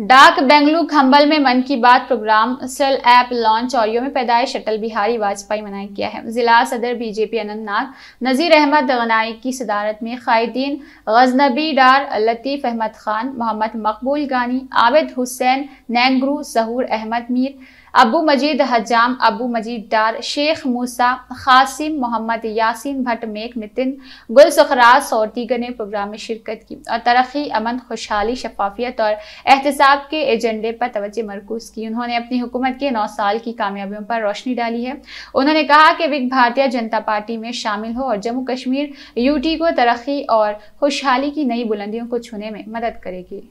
डाक बेंगलुरु खंबल में मन की बात प्रोग्राम सेल ऐप लॉन्च और योम पैदाइश अटल बिहारी वाजपेयी मनाया गया है जिला सदर बीजेपी अनंतनाग नज़ीर अहमद गनाई की सदारत में खायदीन गजनबी डार लतीफ़ अहमद खान मोहम्मद मकबूल गानी आबिद हुसैन नैंगरू सहूर अहमद मीर अबू मजीद हजाम अबू मजीद डार शेख मूसा खासिम मोहम्मद यासिन भट्ट मेक नितिन गुल सखराज और दीगर ने प्रोग्राम में शिरकत की और तरक्की अमन खुशहाली शफाफियत और एहतसाम हिसाब के एजेंडे पर तवज्जो मरकूज की उन्होंने अपनी हुकूमत के नौ साल की कामयाबियों पर रोशनी डाली है उन्होंने कहा कि विग भारतीय जनता पार्टी में शामिल हो और जम्मू कश्मीर यूटी को तरक्की और खुशहाली की नई बुलंदियों को छूने में मदद करेगी